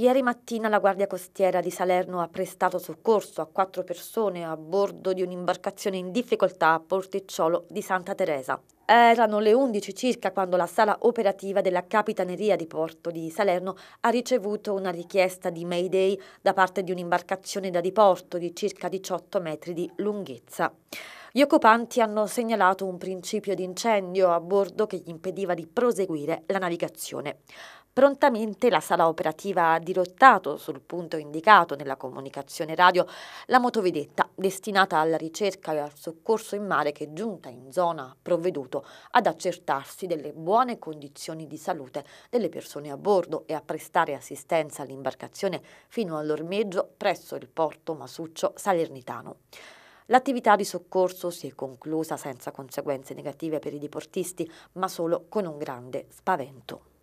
Ieri mattina la Guardia Costiera di Salerno ha prestato soccorso a quattro persone a bordo di un'imbarcazione in difficoltà a Porticciolo di Santa Teresa. Erano le 11 circa quando la sala operativa della Capitaneria di Porto di Salerno ha ricevuto una richiesta di Mayday da parte di un'imbarcazione da diporto di circa 18 metri di lunghezza. Gli occupanti hanno segnalato un principio di incendio a bordo che gli impediva di proseguire la navigazione. Prontamente la sala operativa ha dirottato sul punto indicato nella comunicazione radio la motovedetta destinata alla ricerca e al soccorso in mare che giunta in zona ha provveduto ad accertarsi delle buone condizioni di salute delle persone a bordo e a prestare assistenza all'imbarcazione fino all'ormeggio presso il porto Masuccio Salernitano. L'attività di soccorso si è conclusa senza conseguenze negative per i deportisti, ma solo con un grande spavento.